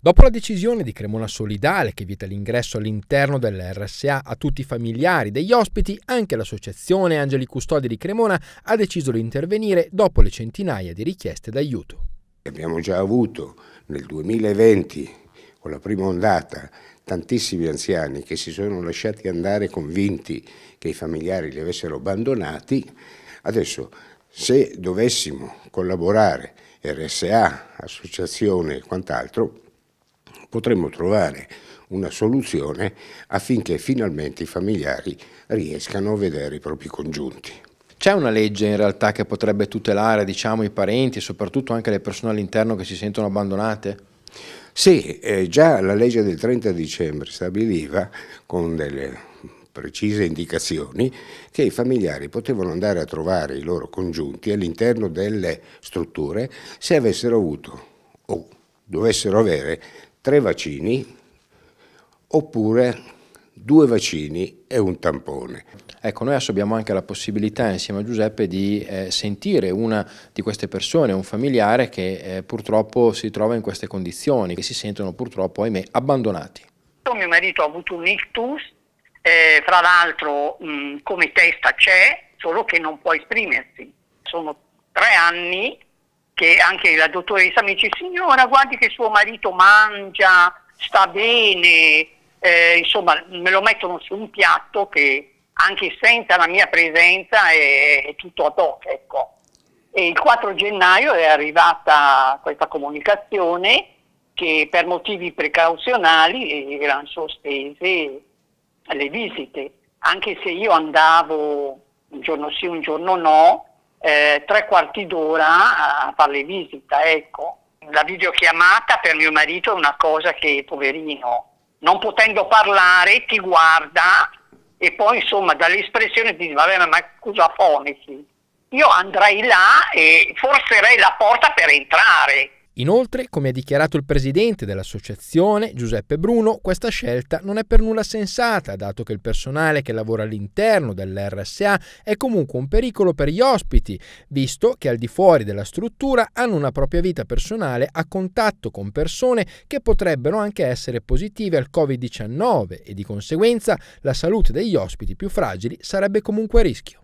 Dopo la decisione di Cremona Solidale che vieta l'ingresso all'interno dell'RSA a tutti i familiari degli ospiti, anche l'associazione Angeli Custodi di Cremona ha deciso di intervenire dopo le centinaia di richieste d'aiuto. Abbiamo già avuto nel 2020, con la prima ondata, tantissimi anziani che si sono lasciati andare convinti che i familiari li avessero abbandonati. Adesso, se dovessimo collaborare, RSA, associazione e quant'altro, potremmo trovare una soluzione affinché finalmente i familiari riescano a vedere i propri congiunti. C'è una legge in realtà che potrebbe tutelare diciamo, i parenti e soprattutto anche le persone all'interno che si sentono abbandonate? Sì, eh, già la legge del 30 dicembre stabiliva con delle precise indicazioni che i familiari potevano andare a trovare i loro congiunti all'interno delle strutture se avessero avuto o dovessero avere tre vaccini oppure due vaccini e un tampone. Ecco, noi adesso abbiamo anche la possibilità insieme a Giuseppe di eh, sentire una di queste persone, un familiare che eh, purtroppo si trova in queste condizioni, che si sentono purtroppo, ahimè, abbandonati. Mio marito ha avuto un ictus, eh, fra l'altro mm, come testa c'è, solo che non può esprimersi. Sono tre anni che anche la dottoressa mi dice signora guardi che suo marito mangia, sta bene, eh, insomma me lo mettono su un piatto che anche senza la mia presenza è, è tutto ad hoc. Ecco. E il 4 gennaio è arrivata questa comunicazione che per motivi precauzionali erano sospese le visite, anche se io andavo un giorno sì, un giorno no, eh, tre quarti d'ora a farle visita, ecco. La videochiamata per mio marito è una cosa che, poverino, non potendo parlare ti guarda e poi insomma dall'espressione ti dice vabbè ma scusa fonici, io andrei là e forzerei la porta per entrare Inoltre, come ha dichiarato il presidente dell'associazione, Giuseppe Bruno, questa scelta non è per nulla sensata, dato che il personale che lavora all'interno dell'RSA è comunque un pericolo per gli ospiti, visto che al di fuori della struttura hanno una propria vita personale a contatto con persone che potrebbero anche essere positive al Covid-19 e di conseguenza la salute degli ospiti più fragili sarebbe comunque a rischio.